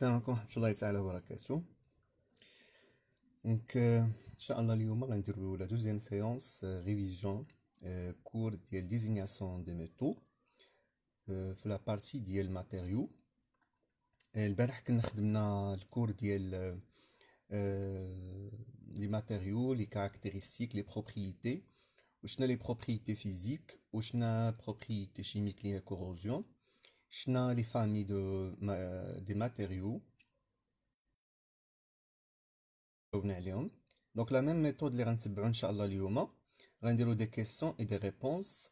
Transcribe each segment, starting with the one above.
salam à shallallahu alaihi wasallam donc sha allah l'humour la deuxième séance euh، révisant euh، cours de désignation des métaux, sur euh، la partie des matériaux. on va donc nous servir le cours des matériaux, les caractéristiques, les propriétés. on les propriétés physiques, et a propriétés chimiques liées à la corrosion شنا لي فامي دو دي ماتيريو جاوبنا عليهم دونك لا ميم ميثود اللي غنتبعو ان شاء الله اليوم غنديرو دي كيسيون اي دي ريبونس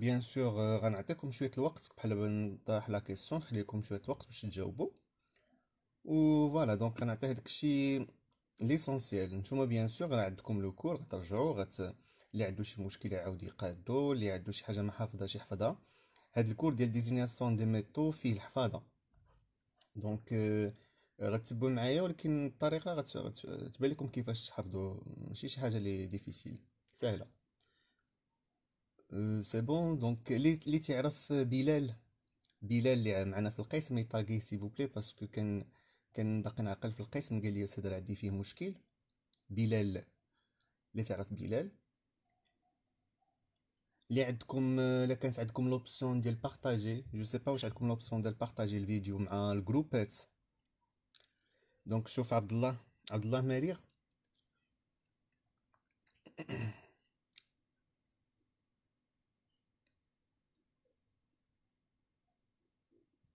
بيان سور غنعطيكم شويه الوقت بحال نطرح لا كيسيون نخليكم شويه الوقت باش تجاوبوا و فوالا دونك غنعطي هذاك الشيء ليسونسيال نتوما بيان سور راه عندكم لو كور غترجعوا غت اللي عنده شي مشكل يعاود يقادو اللي عنده شي حاجه ما حافظهاش يحفظها هاد الكور ديال ديزيناسيون دي ميتو فيه الحفاظه دونك آه، غتبوا معايا ولكن الطريقه غتبان لكم كيفاش تحفظوا ماشي شي حاجه لي ديفيسيل سهله آه، سي بون دونك اللي تعرف بلال بلال اللي معنا في القسم يطاغي سي بلي باسكو كان كان باقي نعقل في القسم قال لي استاذ عندي فيه مشكل بلال اللي تعرف بلال Les 15 aident l'option de partager. Je ne sais pas où j'ai l'option de le partager. le vidéo à le groupe. Donc, chauffe Abdullah Abdullah merde.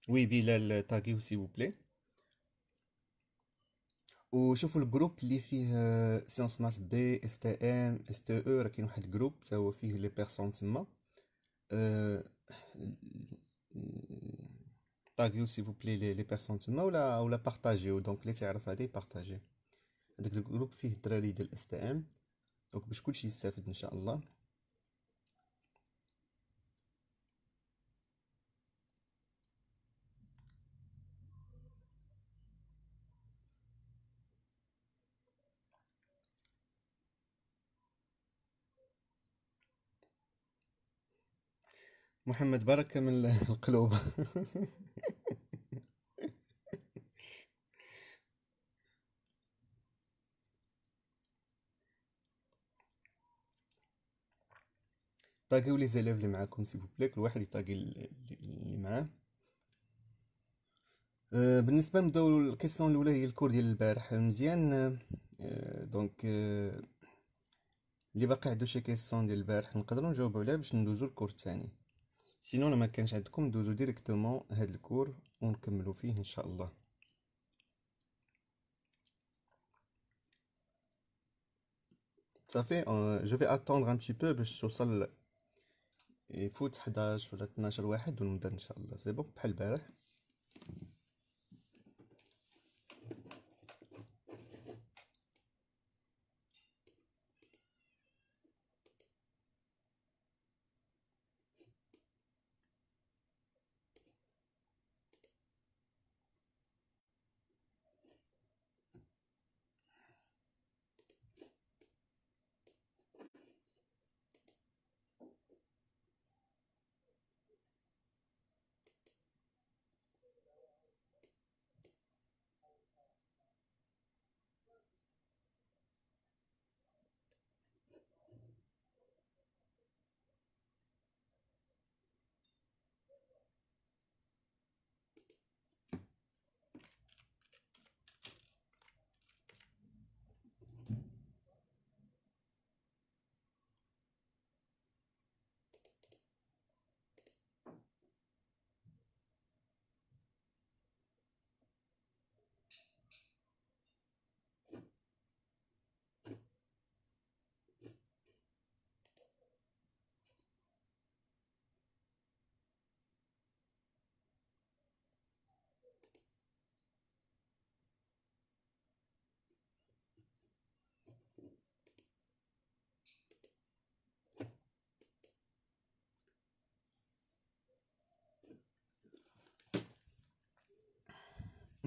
Oui, Villel, s'il vous plaît. وشوفوا الجروب اللي فيه آه، سيونس ماس بي اس تي ام اس تي او راه كاين واحد الجروب تا هو فيه لي بيرسون تما أه... طاغيو سي فو بلي لي بيرسون تما ولا ولا بارطاجيو دونك اللي تعرف هادي يبارطاجي هذاك الجروب فيه الدراري ديال اس تي ام دونك باش كلشي يستافد ان شاء الله محمد بركة من القلوب طاقيو لي زلاف اللي معاكم سي بوبلي كل واحد يطاقي اللي معاه آه، بالنسبه نبداو الكيسيون الاولى هي الكور ديال البارح مزيان آه، دونك آه، اللي باقي عندو شي كيسيون ديال البارح نقدروا نجاوبو عليها باش ندوزو الكور الثاني سينو لما كانش عندكم ندوزو ديريكتومون هاد الكور ونكملو فيه ان شاء الله صافي جو في اتوندر ان بو باش توصل يفوت 11 ولا 12 واحد ونبدا ان شاء الله سي بون بحال البارح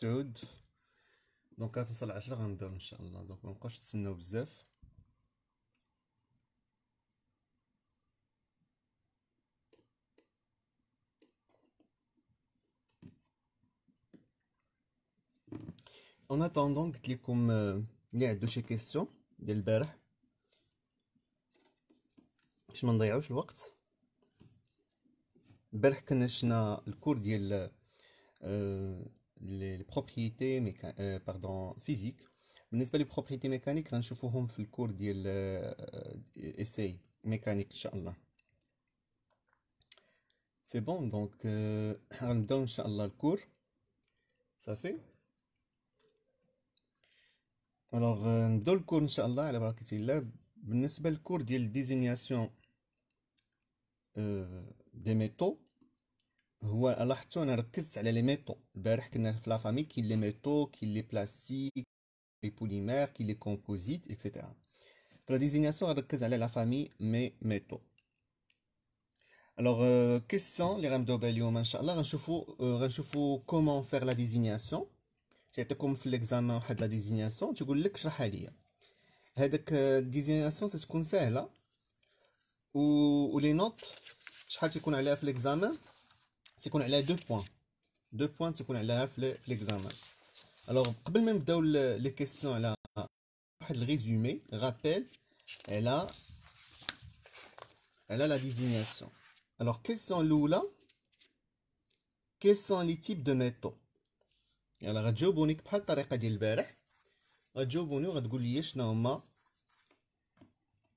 سعود دونك غتوصل عشرة غنبداو ان شاء الله دونك منبقاوش تسناو بزاف اون اتوندون قلت لكم اللي عندو شي كيسيون ديال البارح باش ما نضيعوش الوقت البارح كنا شفنا الكور ديال آه، les propriétés méca... euh, pardon physiques بالنسبه للبروبريتي ميكانيك غنشوفوهم في الكور ديال اساي ميكانيك ان شاء الله سي بون دونك غنبداو ان شاء الله الكور صافي الوغ نبداو الكور ان شاء الله على بركه الله بالنسبه للكور ديال ديزينياسيون دي ميتو voilà l'attention est mise sur les métaux, la famille qui métaux, qui plastiques, les polymères, qui composites, etc. la désignation, est la famille des métaux Alors euh, quels sont les rendements les plus importants? comment faire la désignation. c'est comme l'examen de la désignation. Tu vois faire la désignation, c'est Les notes, l'examen. C'est qu'on a deux points. Deux points, c'est qu'on a l'examen. Alors, quand on a les questions, le résumé, le rappel, elle a la désignation. Alors, qu'est-ce que c'est là Quels sont les types de métaux Alors, on a dit que c'est un peu plus important. On a dit que c'est un peu plus important.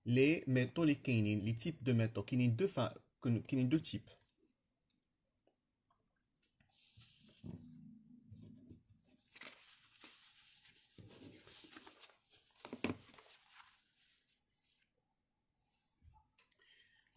On a dit que c'est un peu plus important. Les métaux, les types de métaux, qui sont deux types.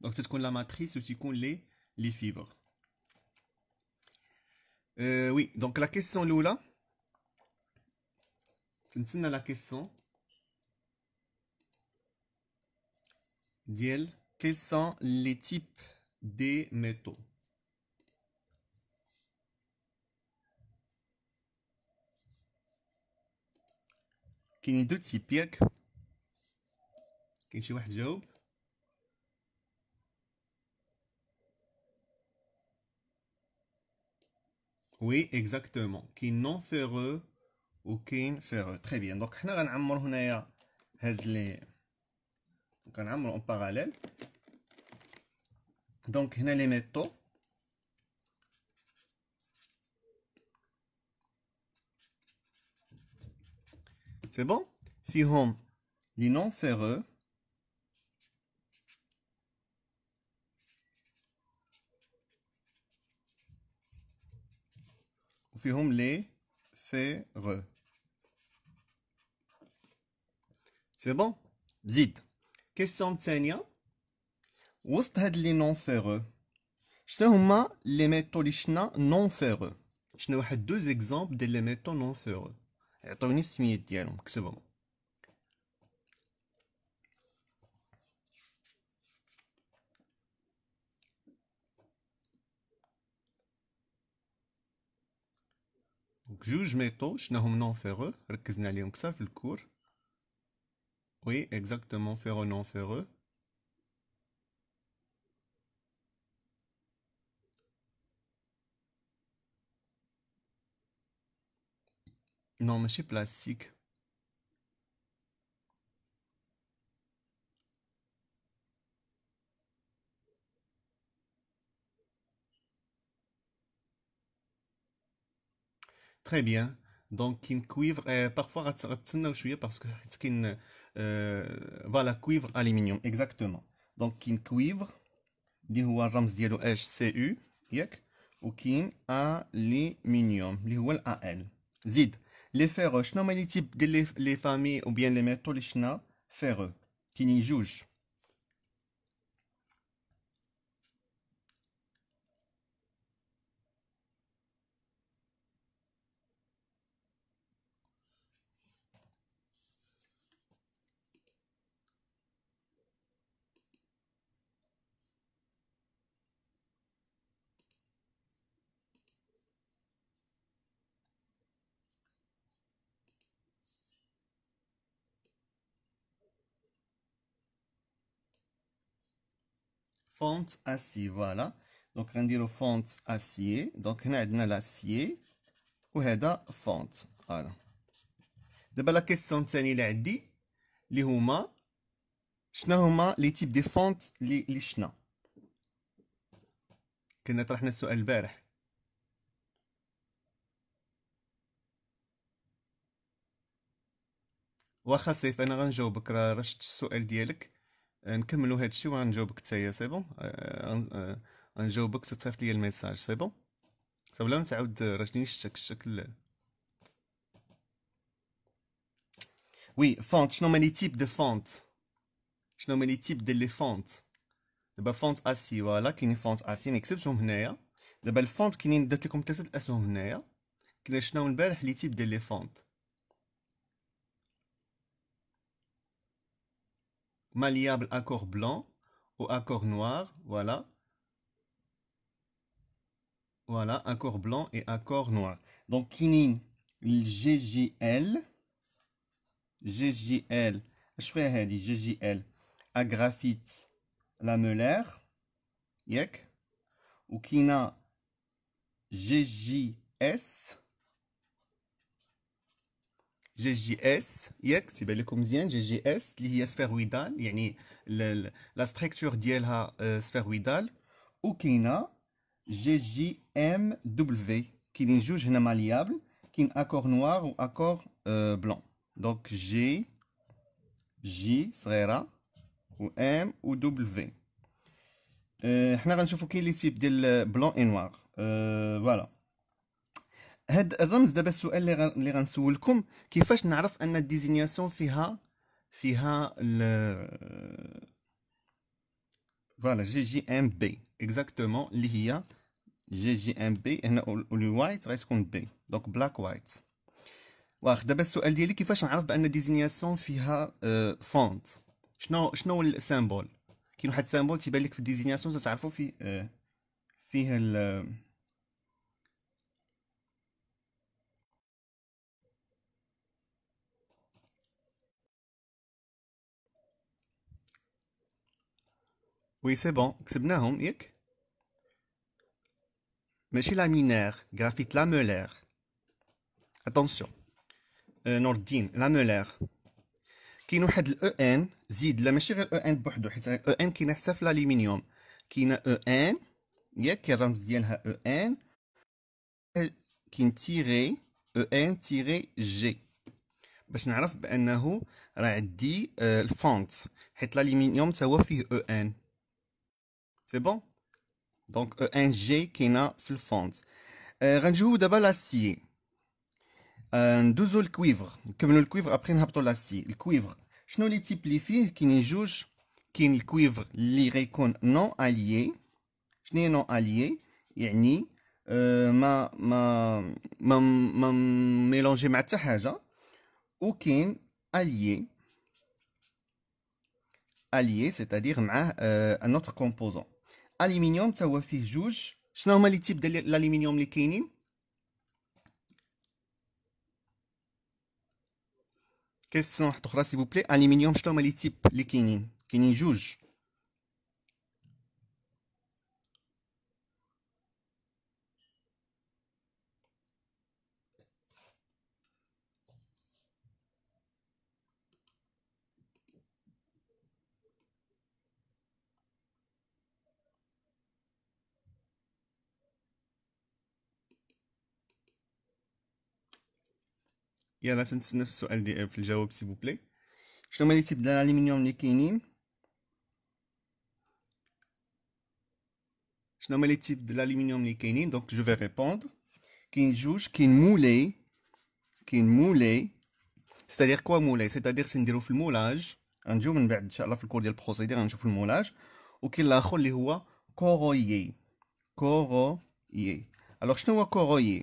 Donc c'est qu'on la matrice, c'est ce qu'on les, les fibres. Euh, oui, donc la question Lola. C'est la question. Diel, quels sont les types des métaux a deux types ياك كاين شي واحد Job? Oui, exactement. Qui non ferreux ou qui ferreux. Très bien. Donc, on va on en parallèle. Donc, on les métaux. C'est bon? Fihom, les non ferreux. les féreux. C'est bon Zit Question de Seigneur. Où est-ce que les non-féreux Je te les métaux les non-féreux. Je pas deux exemples de les méthodes non-féreux. Et ton ismi est dialogue, c'est bon. Donc, juge métaux, je n'ai pas de ferreux. Je ne sais pas si vous avez le cours. Oui, exactement, ferreux, non ferreux. Non, mais c'est plastique. très bien. Donc, cuivre, euh, parfois, parce que euh, la cuivre aluminium, exactement. Donc, kin cuivre, li cuivre, c'est ديالو HCU ou وكاين aluminium اللي هو AL. زيد Les cuivre, شنو qui لي تيب ديال لي فامي les les لي ميتو cuivre, فونت اسي فوالا دونك غنديرو فونت اسي دونك هنا عندنا لاسي وهذا فونت فوالا دابا لا كيسيون الثاني اللي عندي اللي هما شنو هما لي تيب دي فونت لي لي شنا كنا طرحنا السؤال البارح واخا سيف انا غنجاوبك راه رشت السؤال ديالك نكملوا هذا الشيء وغنجاوبك حتى هي سي بون آه، آه، آه، غنجاوبك تصيفط لي الميساج سي بون بلا لو تعاود رجلي الشك الشكل وي فونت شنو مالي تيب دو فونت شنو مالي تيب ديال لي فونت دابا فونت اسي فوالا كاين فونت اسي انا هنايا دابا الفونت كاينين درت لكم ثلاثه الاسهم هنايا كنا شناو البارح لي تيب ديال لي فونت malliable accord blanc au accord noir, voilà. Voilà, accord blanc et accord noir. Donc, Kini GJL GJL. je fais GJL. à graphite lameller yek, ou kina GJS, GJS, c'est bien, J, GJS, qui est sphère cest la structure est euh, sphère ouidale. Et il y a qui est un juge malléable, qui est un accord noir ou un accord euh, blanc. Donc J, J, M, W. On va voir qui est le blanc et le noir. Euh, voilà. هاد الرمز دابا السؤال اللي اللي غنسولكم كيفاش نعرف ان الديزينياسيون فيها فيها ال فوالا جي جي ام بي اكزاكتومون اللي هي جي جي ام بي هنا اولي وايت غتكون بي دونك بلاك وايت واخ دابا السؤال ديالي كيفاش نعرف بان ديزينياسيون فيها فونت آه، شنو شنو السيمبول كاين واحد السيمبول تيبان لك في الديزينياسيون تتعرفوا في آه، فيه ال وي سي بون كسبناهم ياك ماشي لا مينير غرافيت لا مولير اتونسيون نور الدين لا مولير كاين واحد الاو ان زيد لا ماشي غير او ان بوحدو حيت او ان كاينه حتى في الالومنيوم كاينه او ان ياك الرمز ديالها او ان كاين تيغي او ان تيغي جي باش نعرف بانه راه عندي الفونت حيت الالومنيوم تا هو فيه او ان C'est bon? Donc, un e, G qui est là, full fonds. Euh, Rangeou d'abord l'acier. Euh, douzo le cuivre. Comme le cuivre, après, on la l'acier. Le cuivre. Je ne les types les filles qui n'y y Qui le cuivre, qui est non allié. Je n'ai non allié. Yanni. Euh, ma. Ma. Ma. Mélanger ma tahaja. Ou qui allié. Allié, c'est-à-dire un autre composant. الومنيوم تا هو فيه جوج شنو هما لي تيب ديال الالومنيوم اللي كاينين كيسيون واحد اخرى سي بوبلي الومنيوم شنو هما لي تيب اللي كاينين كاينين جوج Il y a la 119 sur ldf ljouob s'il vous plaît je nomme les types d'aluminium n'y k'ennie je nomme les types d'aluminium n'y k'ennie donc je vais répondre qui en juge qui en moulé qui en moulé c'est à dire quoi mouler c'est à dire c'est une déroule moulage on dit on va dire on fait le procédure on fait le moulage ok la chole roua coroille alors je nomme coroille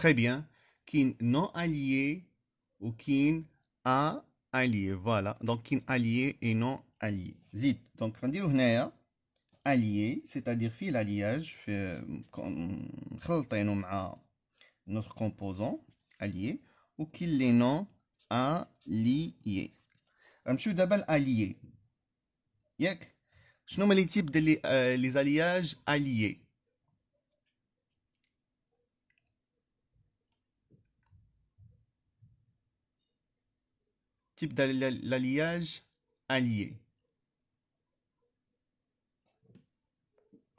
Très bien. Kin non allié ou kin a allié. Voilà. Donc, est allié et non allié. Zit. Donc, on dit allié, c'est-à-dire fil alliage, notre composant allié, ou qui est non allié. Je دابا d'abord je شنو les لي les types euh, alliages alliés. alliés? Type d'alliage allié.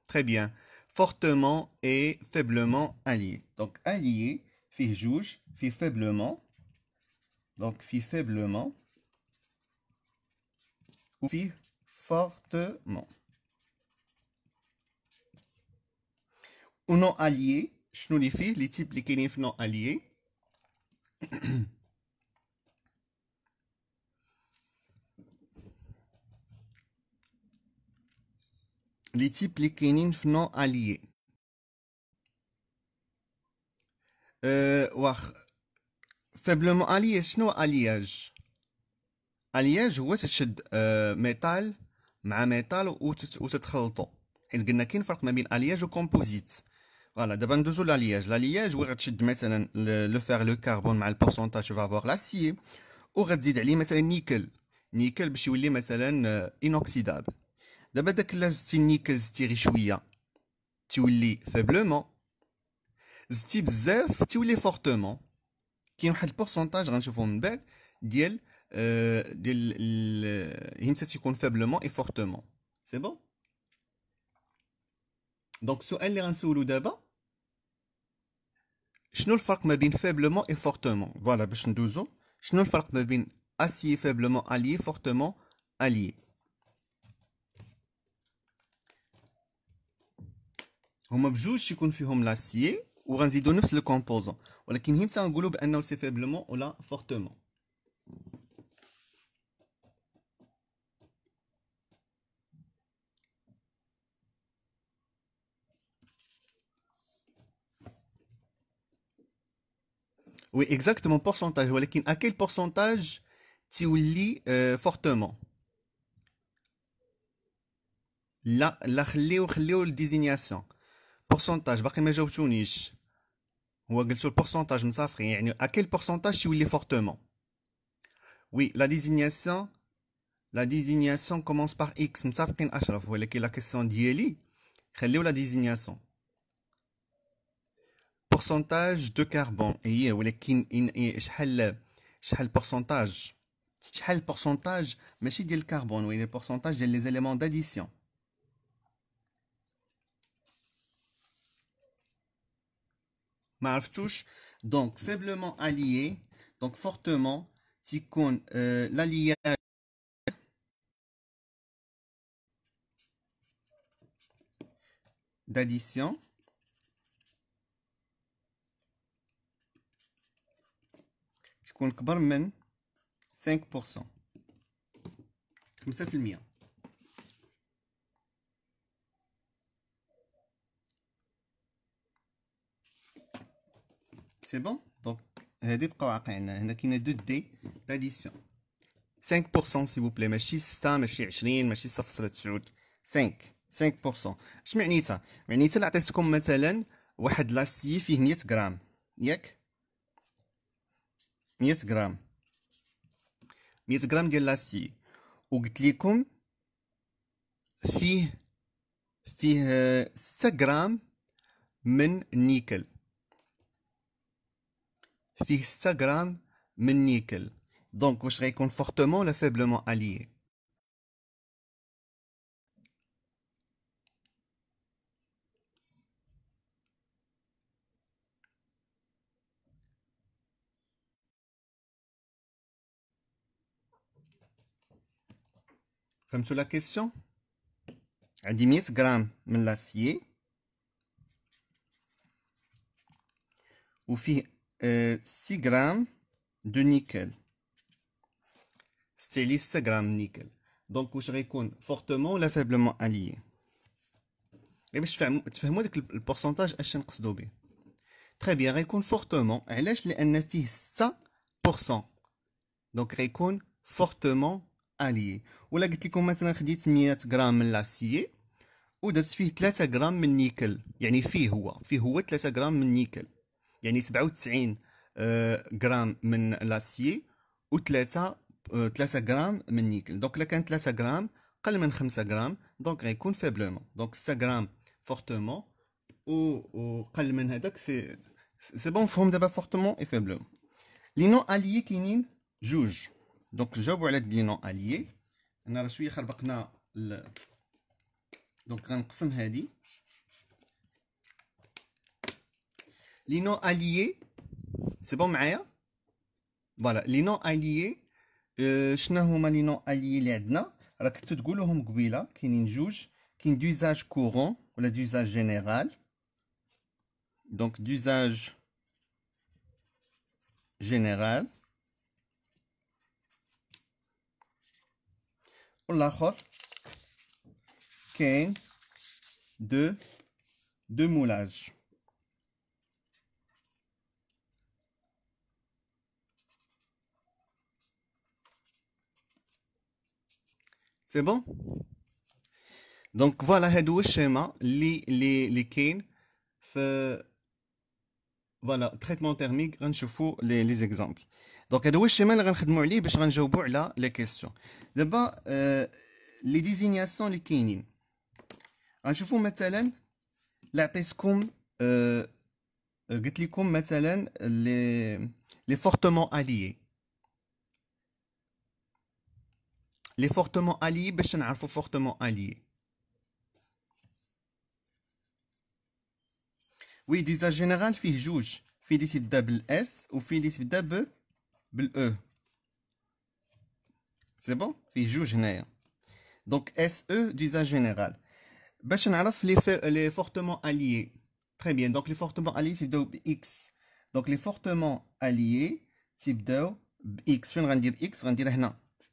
Très bien. Fortement et faiblement allié. Donc allié, fi juge fi faiblement. Donc fi faiblement. Ou fi fortement. Ou non allié, je nous les types les non alliés. لي تيب لي كاينين في نو اليي أه واخ فابلومون الي شنو الياج الياج هو تتشد أه ميتال مع ميتال وتتخلطو حيت قلنا كاين فرق ما بين الياج وكومبوزيت فوالا دابا ندوزو لالياج لالياج هو غتشد مثلا لو فيغ لو كاربون مع البورسونتاج تو فافوار لاسيي وغتزيد عليه مثلا نيكل نيكل باش يولي مثلا انوكسيدابل d'abord de classe de il y faiblement, fortement, qui est pourcentage de hein, sont euh, faiblement et fortement, c'est bon. Donc si elle ils d'abord, est faiblement et fortement, voilà je ne faiblement allié fortement allié. Hormis juste qu'ils sont chez eux, le composant. Mais on ne que c'est faiblement ou fortement. Oui, exactement, pourcentage. Mais à quel pourcentage tu dis euh, fortement La, la, le, le désignation. Pourcentage, je ne sais pas répondu, je vous ai dit pourcentage, à quel pourcentage est-ce fortement Oui, la désignation, la désignation commence par X, vous savez, c'est la question qui est la plus importante, c'est la désignation. Pourcentage de carbone, oui, mais quel le pourcentage Quel le pourcentage Mais n'est pas le carbone, le pourcentage des les éléments d'addition. Marftouche, donc faiblement allié, donc fortement, qu'on euh, l'alliage d'addition cest le ça 5% Comme ça, mien. سي بون دونك هادي بقاو واقعنا هنا كاينه دو دي اديسيون 5% سيبو بلي ماشي 6 ماشي 20 ماشي 0.9 5 5% اش معنيتها معنيتها الا عطيتكم مثلا واحد لاستي فيه 100 غرام ياك 100 غرام 100 غرام ديال لاستي وقلت لكم فيه فيه 6 غرام من النيكل Fixe ça nickel. Donc, je serai fortement le faiblement allié. Comme sur la question. gramme de 6 euh, grammes de nickel. C'est 6 grammes de nickel. Donc, je réconne fortement ou faiblement allié. Et eh bien, je que le pourcentage à chaque bien. Très bien, réconne fortement. Elle est fille 100%. Donc, réconne fortement allié. Ou là, je maintenant, je 100 grammes de l'acier. ودرت فيه 3 g de nickel يعني فيه هو y a 3 grammes de nickel يعني 97 غرام آه، من لاسي و3 3 غرام من نيكل دونك الا كان 3 غرام قل من 5 غرام دونك غيكون فيبلومون دونك 6 غرام فورتومون و قل من هذاك سي سي بون فهم دابا فورتومون اي فابلومون لي نون اليي كاينين جوج دونك جاوبوا على لي نون اليي انا راه شويه خربقنا ال... دونك غنقسم هذه les noms alliés, c'est bon, Maya Voilà, les noms alliés, je euh, les noms alliés, les noms alliés, les d'usage courant ou d'usage général. Donc, d'usage général. Ou l'autre, c'est de, de moulage. C'est bon Donc voilà, c'est le schéma qui est voilà, traitement thermique, on va les, les exemples. Donc, c'est le schéma que nous allons faire pour répondre à la question. D'abord, euh, les désignations qui sont On va voir, par exemple, la tescom, euh, je vous ai dit, par exemple, les, les fortement alliés. les fortements alliés, باش نعرفوا fortement alliés. Oui, d'usage général, fi juj, fi double S ou fi b double E. C'est bon Fi juj général. Donc SE d'usage général. باش نعرف les fortements alliés. Très bien. Donc les fortements alliés c'est double X. Donc les fortements alliés type de X, fin dire X, rendre x.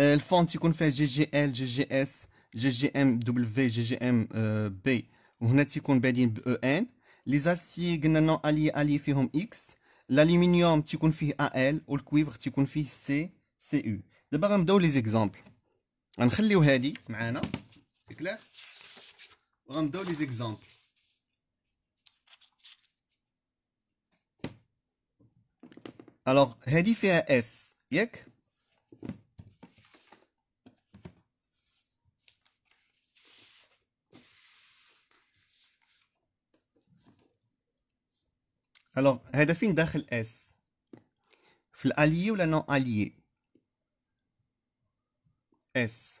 Euh, le fond, tu GGL, GGS, GGMW, GGMB. Et on a dit EN. Les aciers, tu a un allié, X. L'aluminium, tu confies AL. Et le cuivre, tu confie C, CU. D'abord, on les exemples. On va donner les exemples. Alors, on va donner les exemples. Alors, الوغ هذا فين داخل اس في الالي ولا نون الي اس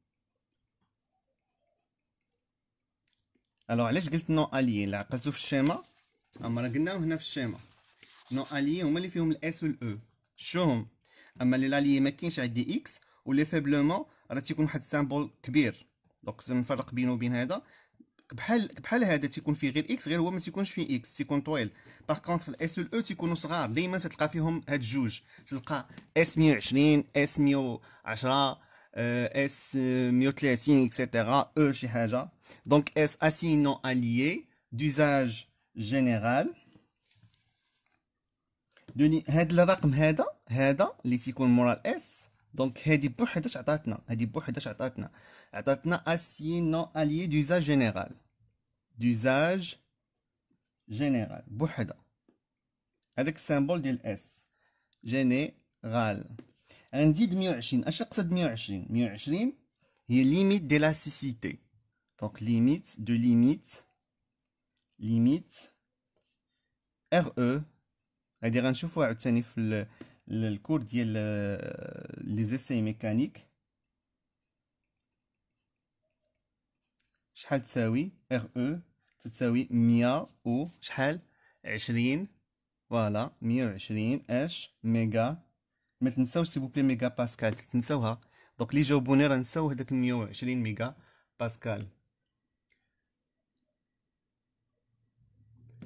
الو علاش قلت نو الي لا عقلتو في الشيما اما راه قلناهم هنا في الشيما نو الي هما اللي فيهم الاس والاو e. شوهم اما لي لاليي ما كاينش عندي اكس ولي فابلومون راه تيكون واحد السامبل كبير دونك نفرق بينه وبين هذا بحال بحال هذا تيكون فيه غير اكس غير هو ما تيكونش فيه اكس تيكون طويل باغ كونطخ الاس والاو تيكونوا صغار دايما تتلقى فيهم هاد الجوج تلقى اس 120 اس 110 اس 130 اكسيتيرا او شي حاجه Donc S assignant allié d'usage général. Donnez ce numéro-là, c'est celui qui est sur le S. Donc hadi bu 11 a donné, hadi bu a donné. A donné assignant allié d'usage général. D'usage général. Bu 1. Hadak symbole de S. Général. On dit 120. Qu'est-ce que ça 120 120, c'est limite de la cisaillement. Donc limite de limite, limite RE. هادي غنشوفوها عاوتاني في الكور ديال آه، لي زيسي ميكانيك شحال تساوي ار او e تساوي 100 او شحال 20 فوالا 120 اش ميغا ما تنساوش سيبو بلي ميغا باسكال تنساوها دونك لي جاوبوني راه نساو هذاك 120 ميغا باسكال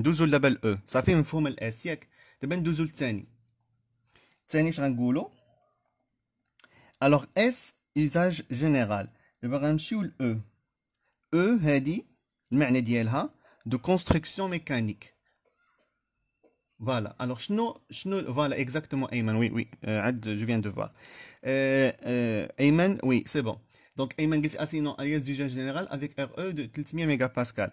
12 ou le double E, ça fait une formule S, siècle. De ben douze le tani tani chrangoulo. Alors, S, usage général. De ben E. E, hédi, le mané d'yelha, de construction mécanique. Voilà, alors chno, chno, voilà exactement, Ayman, oui, oui, euh, je viens de voir. Euh, euh, Ayman, oui, c'est bon. Donc, Ayman, qui est usage général avec RE de tiltmi mégapascal.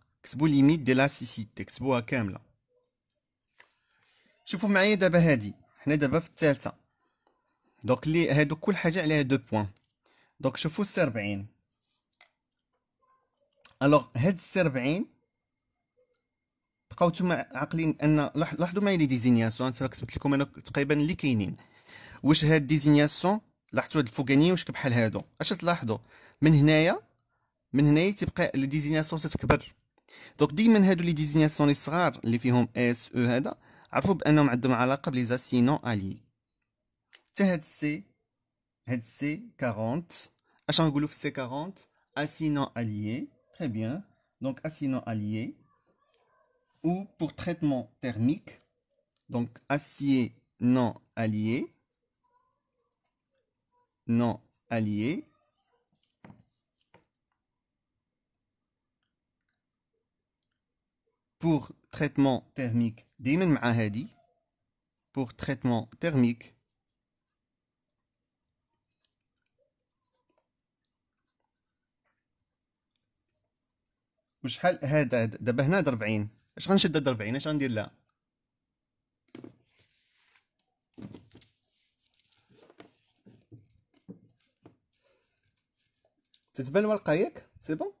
كتبوا ليميت دي لاسيسيتي كتبوها كامله شوفوا معايا دابا هادي حنا دابا في الثالثه دونك لي هادو كل حاجه عليها دو بوين دونك شوفوا السي 40 الوغ هاد السي 40 بقاو نتوما عاقلين ان لاحظوا معايا لي ديزينياسيون راه كتبت لكم انا تقريبا اللي كاينين واش هاد ديزينياسيون لاحظتوا هاد الفوقانيين واش بحال هادو اش تلاحظوا من هنايا من هنايا تيبقى لي ديزينياسيون تتكبر دونك ديما هادو لي ديزيناسيون لي صغار اللي فيهم اس او هذا عرفوا بانهم عندهم علاقه بلي زاسينون الي حتى هاد سي هاد سي 40 اش غنقولوا في سي 40 اسينون اليي تري بيان دونك اسينون اليي ou pour traitement thermique, donc acier non allié, non allié, بور تريتمون تيرميك دايما مع pour traitement thermique تيرميك وشحال هذا دابا هنا هاد 40 اش غنشد هاد 40 اش غندير لا تتبان ورقه ياك سي بون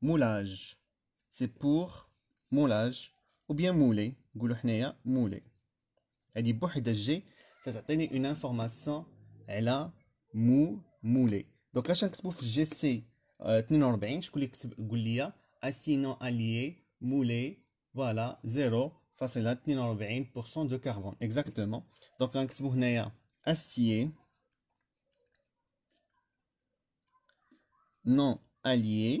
moulage. C'est pour moulage ou bien mouler. Goulouhneya, mouler. Elle dit G, ça donne une information. Elle a mou, moulé. Donc à chaque spouf GC 42, je vous dis non allié, moulé, voilà, face à la 0,42% de carbone. Exactement. Donc là, spouf acier. non allié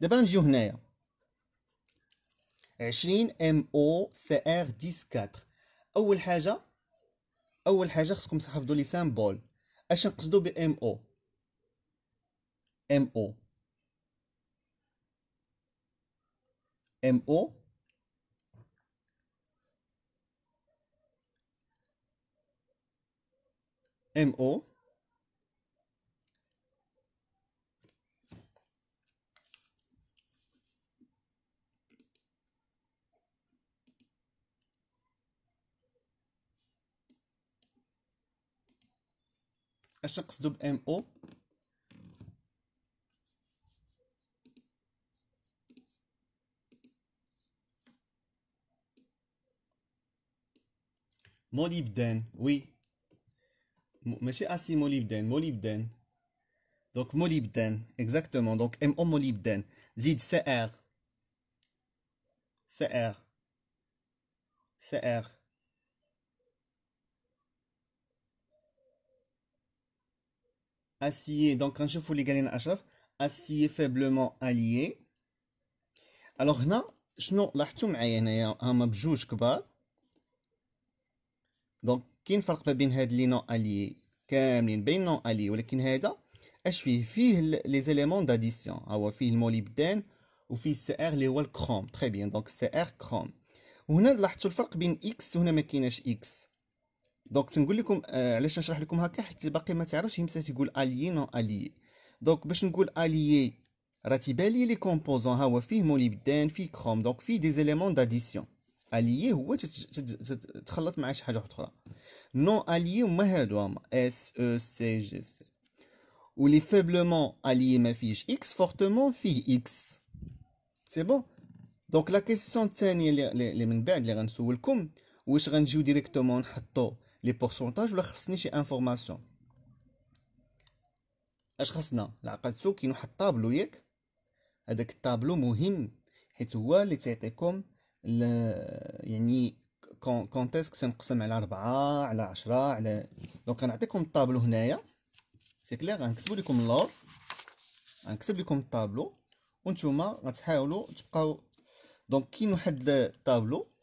دابا نجيو هنايا عشرين ام او سي ار ديس كاتر اول حاجه اول حاجه خصكم تحفظوا لي سامبول اش نقصدو ب ام او ام او ام او ام او Molybden, Mo. oui monsieur assis molybden, molybdène donc molybden, exactement donc MO molybden. zid CR CR CR acier, donc un chef acier faiblement allié. Alors هنا شنو لاحظتوا معايا هنايا هما بجوج كبار دونك كاين فرق ما بين هاد لي نون اليي كاملين بين نون اليي ولكن هذا اش فيه فيه لي زيليمون داديسيون ها هو فيه الموليبدان وفيه سي ار لي هو الكروم تري بيان دونك سي ار كروم وهنا لاحظتوا الفرق بين اكس وهنا ما كايناش اكس دونك تنقول لكم آه علاش نشرح لكم هكا حيت باقي ما تعرفش همسه تقول اليي نو اليي دونك باش نقول اليي راه تيبالي لي كومبوزون ها هو فيه موليبدان فيه كروم دونك فيه دي زيليمون داديسيون اليي هو تتخلط مع شي حاجه اخرى نو اليي هما هادو هما اس او سي جي سي و لي فيبلمون اليي ما فيهش اكس فورتمون فيه اكس سي بون دونك لا كيسيون الثانيه اللي من بعد اللي غنسولكم واش غنجيو ديريكتومون نحطو لي بورسونتاج ولا خصني شي انفورماسيون اش خصنا العقد سو كاين واحد الطابلو ياك هذاك الطابلو مهم حيت هو اللي تيعطيكم يعني كونتيس كنقسم على ربعة على عشرة على دونك غنعطيكم الطابلو هنايا سي كلير غنكتبو لكم اللور غنكتب لكم الطابلو وانتوما غتحاولوا تبقاو دونك كاين واحد الطابلو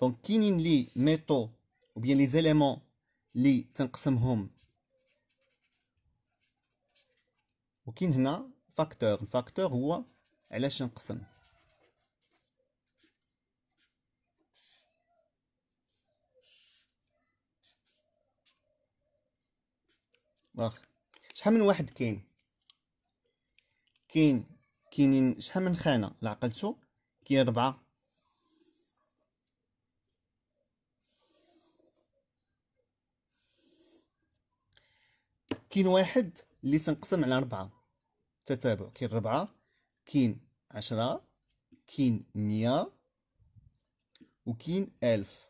دونك كاينين لي ميتو ou بيان لي زيليمون لي تنقسمهم وكاين هنا فاكتور الفاكتور هو علاش نقسم واخ شحال من واحد كاين كاين كاينين شحال من خانه لعقلتو كاين ربعه كاين واحد اللي تنقسم على ربعة تتابع كاين ربعة كاين عشرة كاين مية وكاين ألف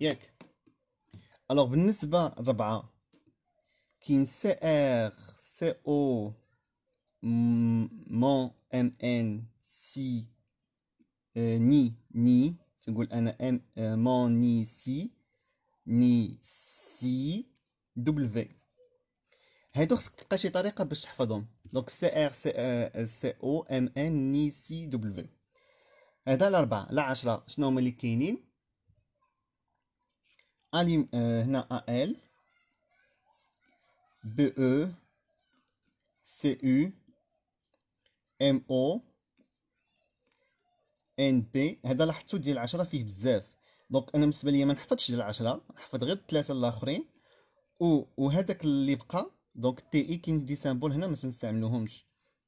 ياك الوغ بالنسبة ربعة كاين سي ار سي او مون ام ان سي آه، ني ني تنقول انا ام آه، مون ني سي ني سي دبل في هادو خصك تلقى شي طريقه باش تحفظهم دونك سي ار سي سي او ام ان ني سي دبليو هذا الاربعه لا عشرة شنو هما اللي كاينين اليم آه، هنا ا ال ب او سي او ام او ان بي هذا لاحظتو ديال العشرة فيه بزاف دونك انا بالنسبه ليا ما نحفظش ديال العشرة نحفظ غير الثلاثه الاخرين و وهذاك اللي بقى دونك تي اي كاين دي سامبول هنا ما نستعملوهمش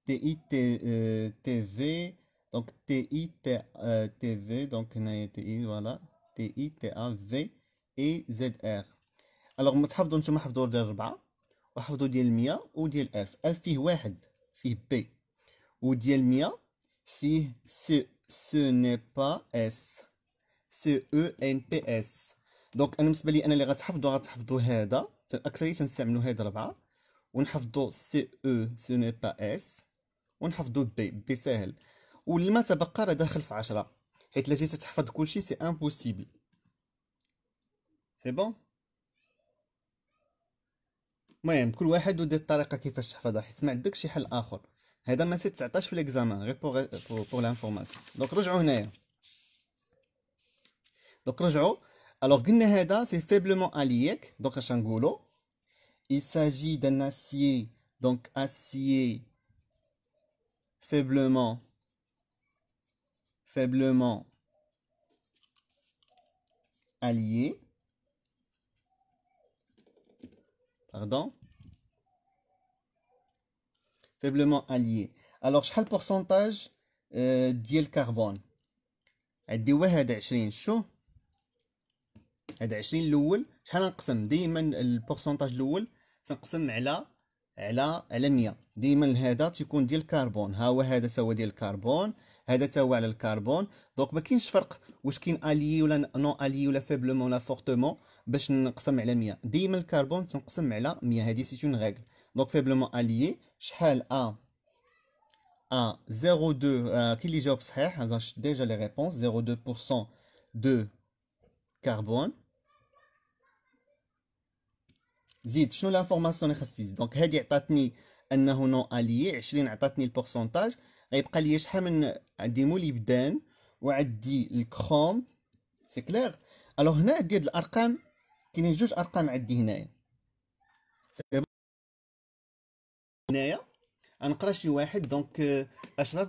تي اي e تي تي euh, في دونك تي اي تي تي في دونك هنايا تي اي فوالا تي اي تي ا في اي زد ار الوغ ما تحفظوا نتوما حفظوا ديال ربعة وحفظوا ديال مية وديال الف الف فيه واحد فيه بي وديال مية فيه سي سو ني با اس سي او ان بي اس دونك انا بالنسبه لي انا اللي غتحفظوا غتحفظوا هذا الاكثريه تنستعملو هاد ربعه ونحفظوا سي او سي ني با اس ونحفظوا بي بي ساهل والما تبقى راه داخل في عشرة حيت لا جيتي تحفظ كلشي سي امبوسيبل سي بون المهم كل واحد ودي الطريقه كيفاش تحفظها حيت ما عندك شي حل اخر هذا ما تتعطاش في ليكزامان غير بوغ بوغ لانفورماسيون دونك رجعوا هنايا دونك رجعوا Alors, Gunneheda, c'est faiblement allié, donc à Il s'agit d'un acier, donc acier faiblement, faiblement allié. Pardon. Faiblement allié. Alors, quel pourcentage euh, ديال carbone? 21 هاد 20 الاول شحال نقسم ديما البورسونتاج الاول تنقسم على على على 100 ديما هذا تيكون ديال الكربون ها هو هذا تا هو ديال الكربون هذا تا هو على الكربون دونك ما كاينش فرق واش كاين الي ولا نون الي ولا فيبلومون ولا فورتمون باش نقسم على 100 ديما الكربون تنقسم على 100 هذه سي اون ريغل دونك فيبلومون الي شحال ا ا 0.2 آه كاين اللي جاوب صحيح ديجا لي ريبونس 0.2% دو كربون زيد شنو لانفورماسيون اللي خاصني تزيد دونك هادي عطاتني انه نو اليي 20 عطاتني البورسونتاج غيبقى لي شحال من عندي موليبدان وعندي الكروم سي كلير الوغ هنا عندي هاد الارقام كاينين جوج ارقام عندي هنايا هنايا غنقرا شي واحد دونك آه، اشرف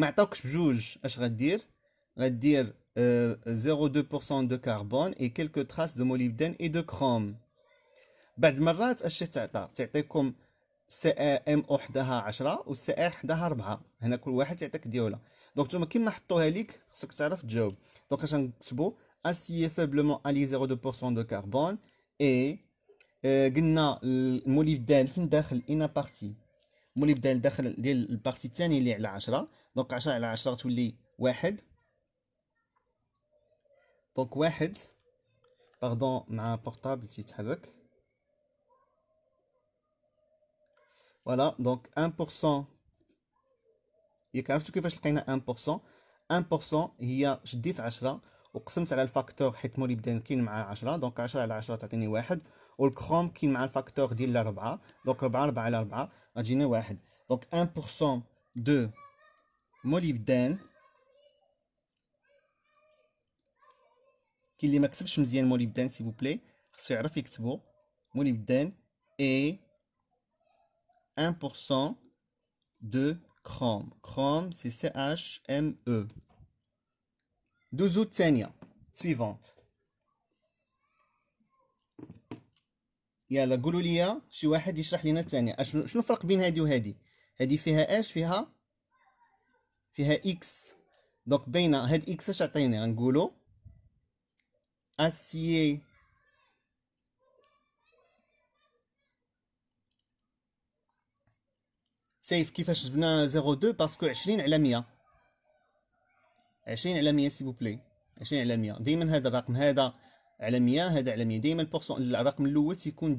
ما عطاوكش بجوج اش غدير غدير 0.2% آه، دو كربون اي كيلكو تراس دو موليبدين اي دو كروم بعد مرات اش تعطى تعطيكم سي إيه ام او حداها 10 و سي ار إيه حداها 4 هنا كل واحد يعطيك ديوله دونك نتوما كيما حطوها ليك خصك تعرف تجاوب دونك اش غنكتبو اسي فابلمون الي 0.2% دو كربون اي آه، قلنا الموليبدان في الداخل اين بارتي ملي بدا الدخل ديال البارتي الثاني اللي على عشرة دونك عشرة على عشرة تولي واحد دونك واحد باردون مع بورتابل تيتحرك فوالا دونك ان بورسون ياك عرفتو كيفاش لقينا ان بورسون ان بورسون هي شديت عشرة وقسمت على الفاكتور حيت مولي بدا كاين مع عشرة دونك عشرة على عشرة تعطيني واحد chrome qui est mal facteur de donc 4 donc 1% de molybdène qui est de molybdène s'il vous plaît. c'est vous et 1% de chrome chrome c'est c h m e. D'autres يلا قولوا لي شي واحد يشرح لنا الثانيه أشنو شنو الفرق بين هذه وهذه هذه فيها اش فيها فيها اكس دونك بين هاد اكس اش عطيني غنقولوا اسيي سيف كيفاش جبنا 02 باسكو 20 على 100 20 على 100 سي بلي 20 على 100 دائما هذا الرقم هذا على 100 هذا على 100 الرقم الاول تيكون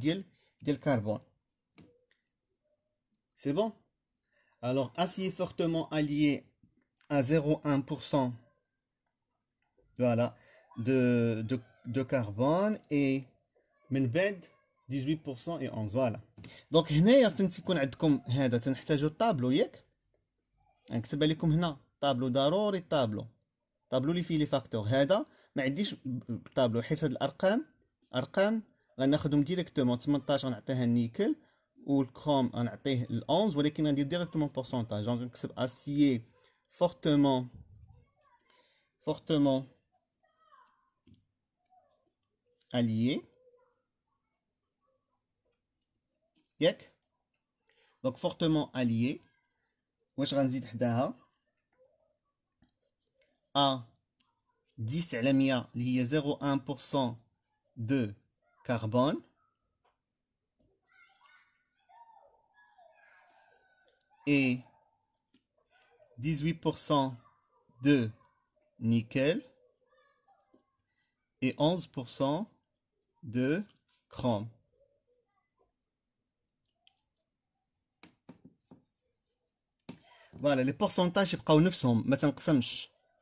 alors acier fortement allié à 0,1% voilà de, carbone et 18% et 11 voilà دونك هنايا فين تيكون عندكم هذا تنحتاجو الطابلو ياك نكتبها لكم هنا طابلو ضروري الطابلو طابلو اللي فيه لي فاكتور هذا ما عنديش طابلو حيت هاد الارقام ارقام غناخذهم ديريكتومون 18 غنعطيها النيكل والكروم غنعطيه ال 11 ولكن غندير ديريكتومون بورسونتاج دونك نكتب اسيي فورتمون فورتمون الي ياك دونك فورتمون الي واش غنزيد حداها ا 10 à la 0,1% de carbone. Et 18% de nickel et 11% de chrome. Voilà, les pourcentages maintenant نفسهم ça me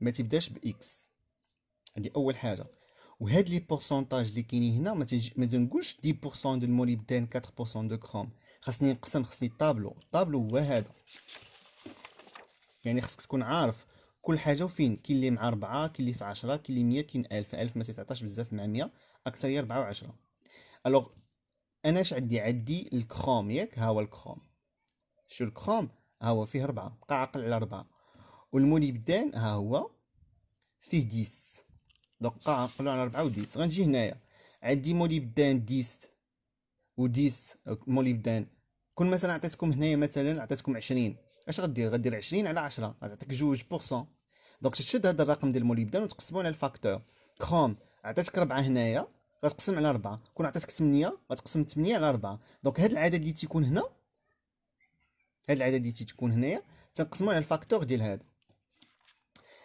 ما تبداش باكس هذه اول حاجه وهاد لي بورسونتاج اللي كاينين هنا ما, تنج... ما تنقولش 10% دو الموليبدين 4% دو كروم خاصني نقسم خاصني الطابلو الطابلو هو هذا يعني خصك تكون عارف كل حاجه وفين كاين اللي مع 4 كاين اللي في 10 كاين اللي 100 كاين 1000 1000 ما تتعطاش بزاف مع 100 اكثر هي 4 و10 الوغ انا اش عندي عندي الكروم ياك ها هو الكروم شو الكروم ها هو فيه 4 بقى عقل على 4 والمولي بدان ها هو فيه ديس دونك قاع نقلو على ربعة وديس غنجي هنايا عندي مولبدان ديس وديس مولبدان بدان كون مثلا عطيتكم هنايا مثلا عطيتكم عشرين اش غدير غدير عشرين على عشرة غتعطيك جوج بورسون دونك تشد هاد الرقم ديال المولبدان وتقسمو على الفاكتور كروم عطيتك ربعة هنايا غتقسم على ربعة كون عطيتك تمنية غتقسم تمنية على ربعة دونك هاد العدد اللي تيكون هنا هاد العدد اللي تيكون هنايا تنقسمو على الفاكتور ديال هاد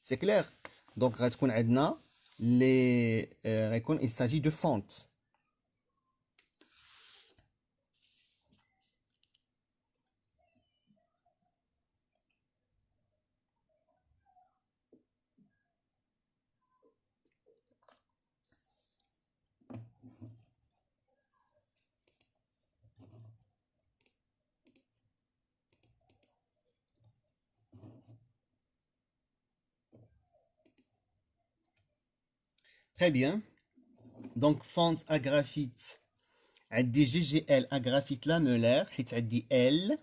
C'est clair. Donc, euh, il s'agit de fentes. Très bien. Donc, fente à graphite. Addi GGL à graphite la Müller. Hit addi L.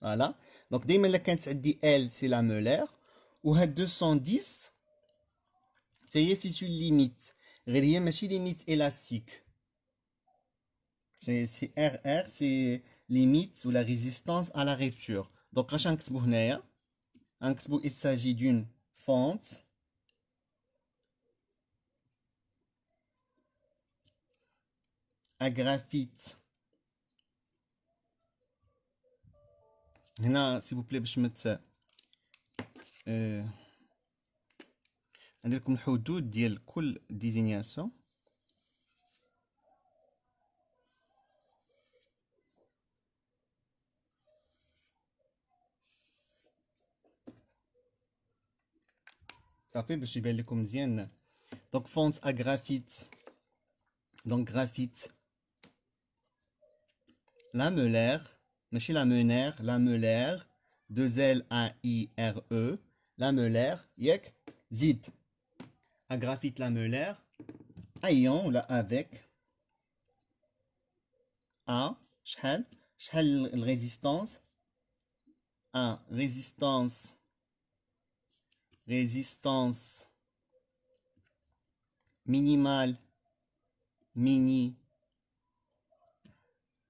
Voilà. Donc, des la quinte L, c'est la Müller. Ou à 210. est, c'est une limite. Rien, mais limite élastique. C'est RR, c'est limite ou la résistance à la rupture. Donc, à ksbouhneya. Hein. il s'agit d'une fente. à graphite. Maintenant, s'il vous plaît, je mets ça. Je vais Je vais Donc, fonte à graphite. Donc, graphite. Lamellaire, Monsieur la Lamellaire, deux L A I R E, Z. Yek, Zit. la Lameler, ayant là avec A, Shal, Shal résistance, A, résistance, résistance minimale, mini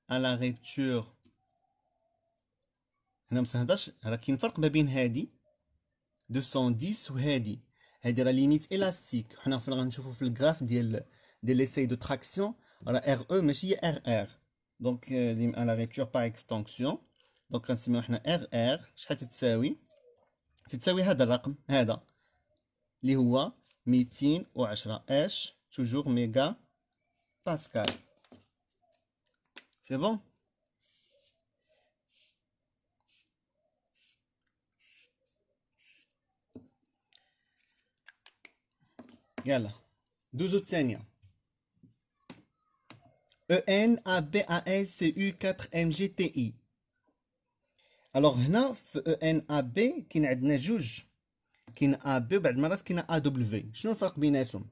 à la rupture هنا مسهضرش راه كاين فرق ما بين هادي 210 وهادي هادي راه ليميت الاستيك حنا غنشوفو في الجراف ديال ديال ليساي دو تراكسيون راه ار او e ماشي هي ار ار دونك à على rupture par extension دونك غنسميو حنا ار ار شحال تتساوي تتساوي هذا الرقم هذا اللي هو 210 اش توجور ميغا باسكال C'est bon Yalla. 12 Tsenya. E-N-A-B-A-L-C-U-4-M-G-T-I. Alors, هنا في N A B كاين عندنا جوج كاين ا بي وبعد مرات كاين A W شنو الفرق بيناتهم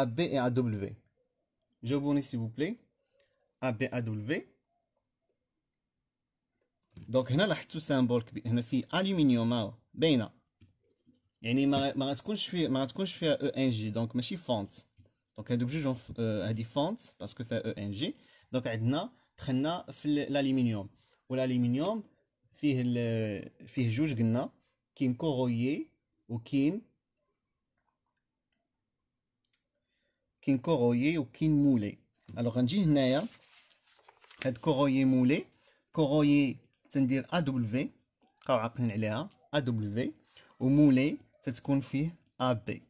AB et AW. Je vous s'il vous plaît. AB, et AW. دونك هنا لاحظتوا سامبول كبير هنا فيه الومنيوم هاو باينه يعني ما ما غتكونش فيه ما غتكونش فيها او ان جي دونك ماشي فونت دونك هادو بجوج هادي فونت باسكو فيها او ان جي دونك عندنا دخلنا في الالومنيوم والالومنيوم فيه فيه جوج قلنا كاين كوغويي وكاين كاين كوغويي وكاين مولي الوغ غنجي هنايا هاد كوغويي مولي كوغويي تندير ا دبليو في بقاو عاقلين عليها ا دبليو في ومولي تتكون فيه ا بي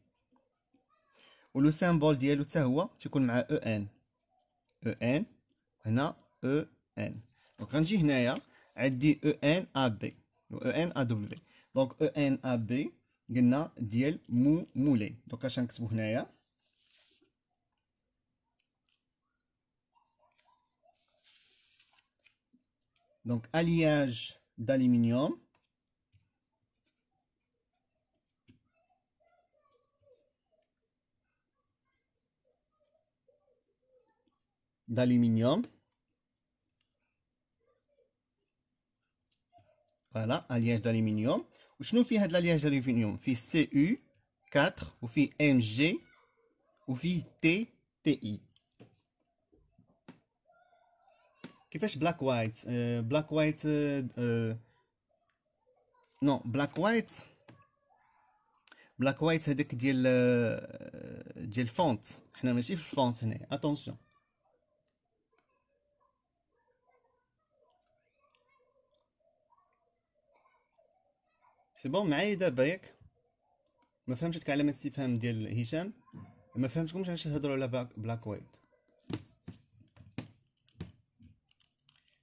ولو سامبول ديالو حتى هو تيكون مع او ان او ان هنا او ان دونك غنجي هنايا عندي او ان ا بي و او ان ا دبليو في دونك او ان ا بي قلنا ديال مو مولي دونك اش غنكتبو هنايا Donc, alliage d'aluminium. d'aluminium. Voilà, alliage d'aluminium. sommes-nous fais de l'alliage d'aluminium فيه CU 4 fit MG ou T TI كيفاش بلاك وايت بلاك وايت نو بلاك وايت بلاك وايت هذاك ديال آه، ديال الفونت حنا ماشي في الفونت هنايا اتونسيون سي بون معايا دابا ياك ما فهمتش علامه الاستفهام ديال هشام ما فهمتكمش علاش تهضروا على بلاك وايت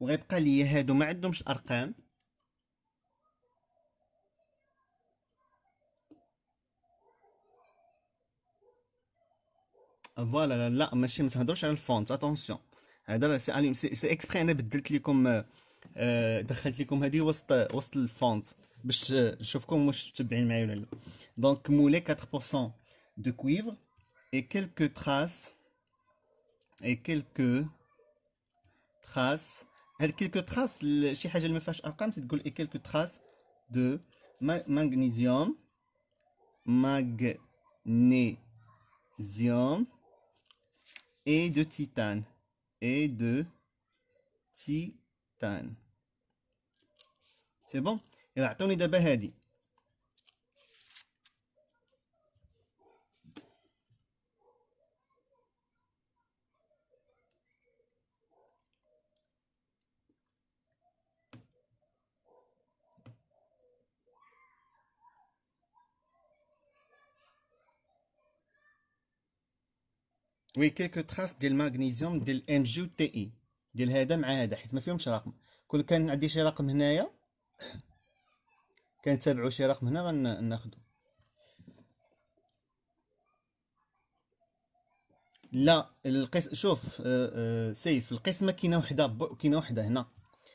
وغيبقى ليا هادو ما عندهمش ارقام فوالا لا, لا ماشي ما تهضروش على الفونت اتونسيون هذا سي عليم سي اكسبري انا بدلت لكم دخلت لكم هذه وسط وسط الفونت باش نشوفكم واش متبعين معايا ولا لا دونك مولاي 4% de cuivre et quelques traces et quelques traces quelques traces chez Hajj me fâche encore c'est de quelques traces de magnésium magnésium et de titane et de titane c'est bon et là on dit وي كيلكو تراس ديال المغنيسيوم ديال ام جي و تي اي ديال هذا مع هذا حيت ما فيهمش رقم كون كان عندي شي رقم هنايا كنتبعوا شي رقم هنا غناخذو لا القسم شوف آآ آه، آه، سيف القسمه كاينه وحده كاينه وحده هنا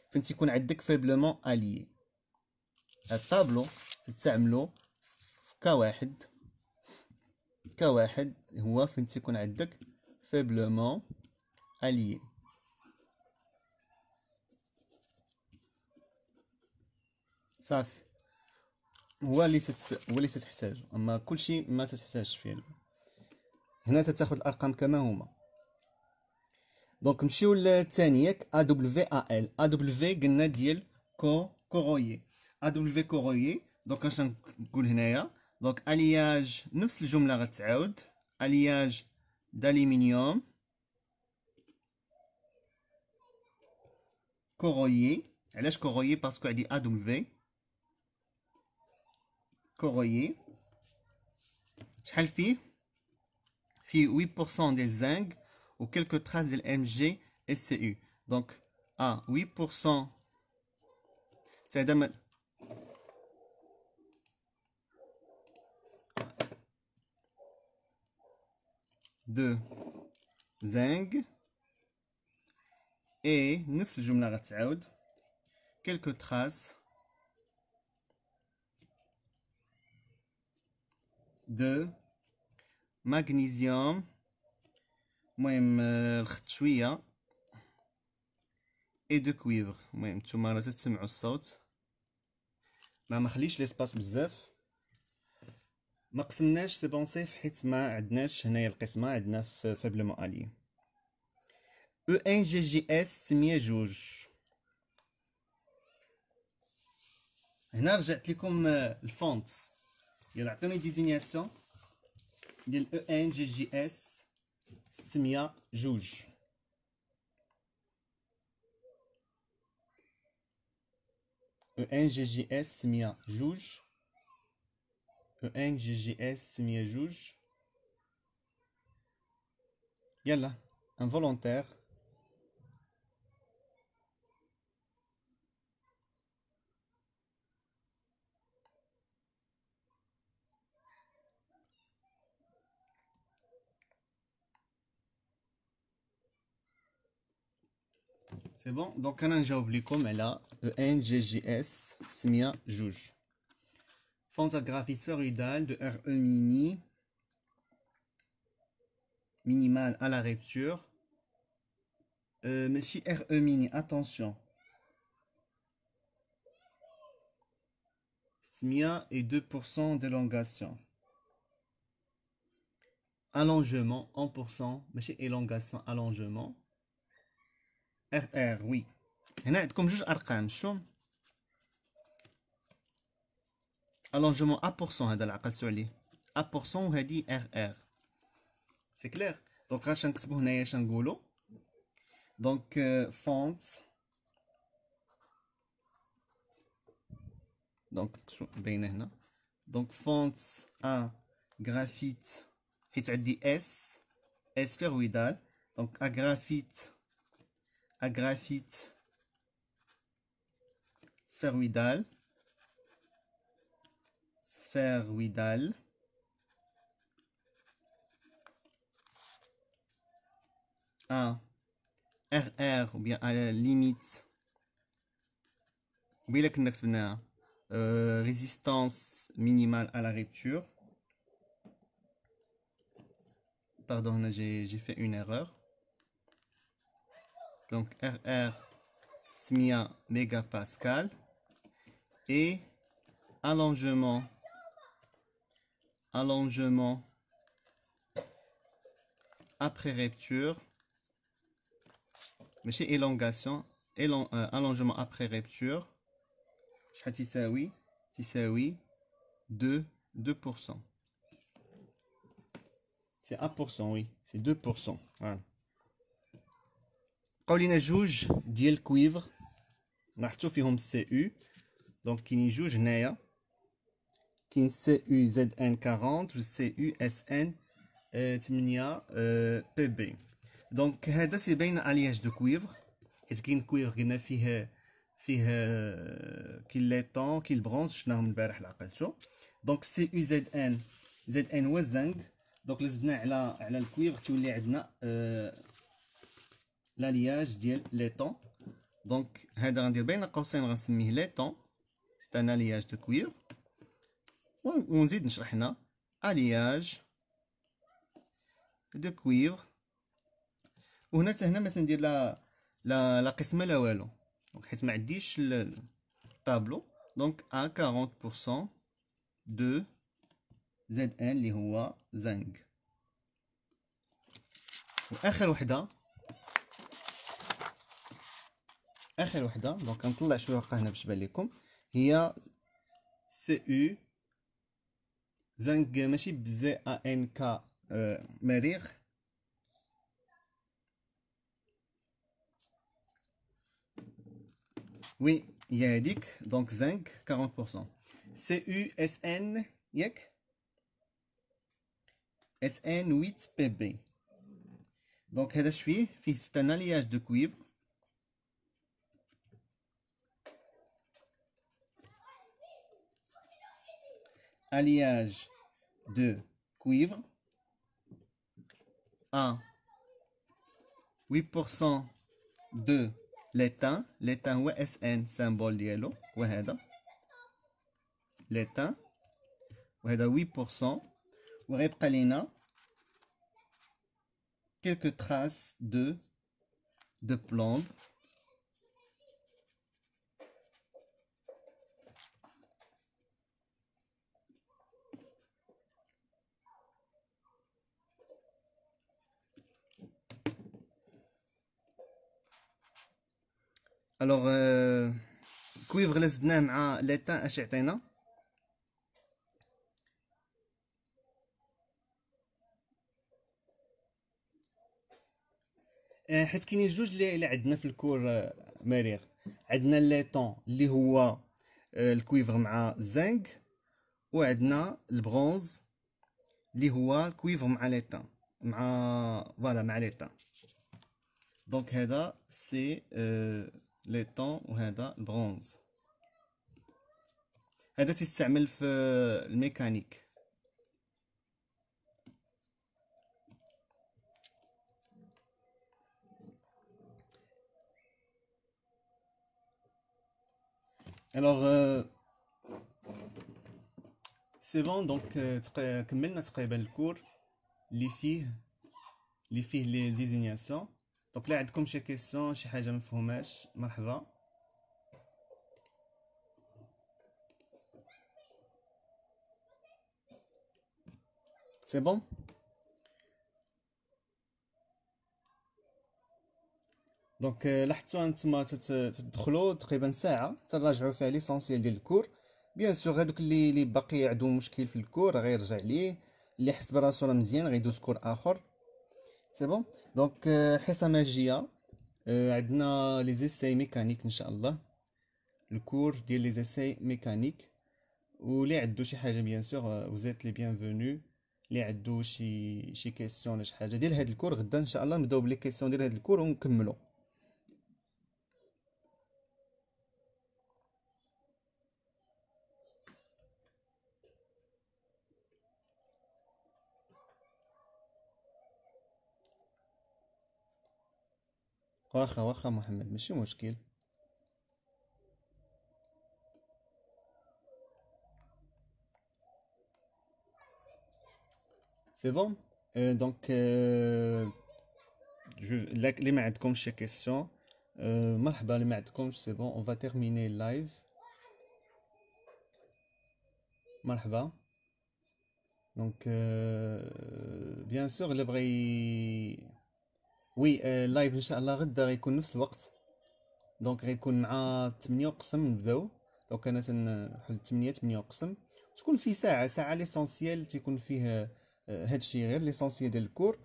فين تيكون عندك فيبلمون الي الطابلو تستعملو كواحد كواحد هو فين تيكون عندك faiblement alliés. صافي هو اللي تت... هو اللي تتحتاجو اما كلشي ما تتحتاجش فيه هنا تتاخد الارقام كما هما دونك نمشيو للثاني ياك ا دبليو ا ال ا دبليو قلنا ديال كو كوغوي ا دبليو كوغوي دونك اش نقول هنايا دونك الياج نفس الجمله غتعاود الياج d'aluminium corroyé. Elle est corroyée parce qu'elle dit AW. Corroyé. Chalfi. a 8% des zinc ou quelques traces de Mg SCU. Donc, à 8%. cest à دو زانغ اي نفس الجملة غتعاود كيلكو تخاس دو ماغنيزيوم المهم الخط شويه اي دو كويفر المهم نتوما راه تسمعوا الصوت ما مخليش ليسباس بزاف ما قسمناش سي بون سيف حيت ما عندناش هنايا القسمه عندنا في فابلمون الي او e ان جي جي اس سميه جوج هنا رجعت لكم آه، الفونت يلا عطوني ديزينياسيون ديال او ان جي جي اس سميه جوج او ان جي جي اس سميه جوج ENGGS Miejuj. là, un volontaire. C'est bon, donc quand j'ai un oublié comme elle a ENGGS Smia Juge graphisseur thyroïdale de RE mini, minimal à la rupture. Euh, monsieur RE mini, attention. SMIA et 2% d'élongation. Allongement 1%, monsieur élongation, allongement. RR, oui. Comme juste arcane, Alors je monte hein, 1% dans la question li. 1% on a dit RR. C'est clair. Donc rien que sur le Nigeria, le Congo, donc font, donc bien énorme, donc font à graphite. Ici on a dit euh, ben, S, sphéroïdal. Donc à graphite, à graphite sphéroïdal à RR ou bien à la limite euh, résistance minimale à la rupture pardon j'ai fait une erreur donc RR SMIA mégapascal et allongement allongement après rupture, Mais élongation, euh, allongement après rupture, si تساوي oui 2 2%. C'est 1%, oui, c'est 2%. Voilà. juge, le ديال الكويفر le فيهم Donc on كاين سي يو زد ان 40 سي يو اس ان 8 بي بي دونك هذا سي باين الياج دو كويفر حيت كاين كويفر قلنا فيه فيه كي لي طون كاين البرونز شفناهم البارح لعقلتو دونك سي يو زد ان زد ان هو الزنك دونك لزدنا على على الكويفر تولي عندنا الالياج ديال لي طون دونك هذا غندير بين قوسين غنسميه لي طون سي ان الياج دو كويفر ونزيد نشرح هنا الياج دو كويفر وهنا حتى هنا ما تندير لا لا لا قسمه لا والو دونك حيت ما عنديش الطابلو دونك ا 40% دو زد ان اللي هو زنك واخر وحده اخر وحده دونك نطلع شويه ورقه هنا باش تبان لكم هي سي او زانك ماشي بزي a n k Oui, il y a donc zinc, 40%. CUSN, s SN8PB. Donc, هذا un فيه un alliage de cuivre alliage de cuivre à 8% de l'étain, l'étain est SN symbole yellow. yellow. l'étain وهذا 8% Ou a quelques traces de de الوغ كويفغ لزدناه مع ليتان اش عطينا حيت كاينين جوج اللي عندنا في الكور آه، مريغ عندنا ليتون اللي هو آه، الكويفر مع الزنك وعندنا البرونز اللي هو الكويفر مع ليتان مع فوالا مع ليتان دونك هذا سي اه l'étang et le bronze c'est utilisé dans la mécanique alors euh, c'est bon donc on a terminé le cours qui contient les désignations دونك لا عندكم شي كيسيون شي حاجه مفهوماش مرحبا سي بون دونك لاحظتوا انتما تدخلوا تقريبا ساعه تراجعوا فيها ليسونسيال ديال الكور بيان سور هادوك اللي اللي باقي عندو مشكل في الكور غيرجع ليه اللي حس براسو راه مزيان غيدوز كور اخر سي بون دونك حصه ماجيه عندنا لي زيساي ميكانيك ان شاء الله الكور ديال لي زيساي ميكانيك ولي عندو شي حاجه بيان سور وزيت لي بيانفونو لي عندو شي شي كيسيون ولا شي حاجه ديال هاد الكور غدا ان شاء الله نبداو بلي كيسيون ديال هاد الكور ونكملو C'est bon euh, Donc, euh, je, là, les m'adkomch ces questions. c'est bon. On va terminer le live. Malhaba Donc, euh, bien sûr, le bruit وي اللايف ان شاء الله غدا غيكون نفس الوقت دونك غيكون مع 8 قسم نبداو دونك انا تنحل 8 8 قسم تكون في ساعه ساعه ليسونسيال تيكون فيه آه، هادشي غير ليسونسيال ديال الكور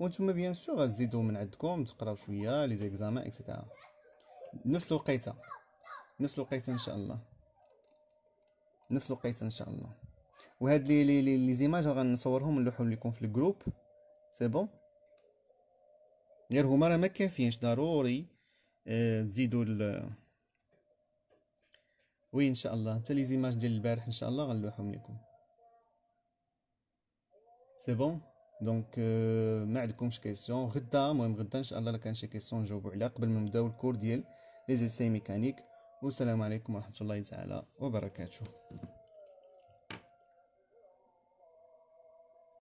وانتم بيان سور غتزيدوا من عندكم تقراو شويه لي زيكزام اكسيتيرا نفس الوقيته نفس الوقيته ان شاء الله نفس الوقيته ان شاء الله وهاد لي لي لي زيماج غنصورهم ونلوحهم لكم في الجروب سي بون غير هما راه ما كافينش ضروري آه، تزيدوا ال وي ان شاء الله حتى لي زيماج ديال البارح ان شاء الله غنلوحهم لكم سي بون دونك ما عندكمش كيسيون غدا المهم غدا ان شاء الله لكان كان شي كيسيون نجاوبوا عليها قبل ما نبداو الكور ديال لي زيسي ميكانيك والسلام عليكم ورحمه الله تعالى وبركاته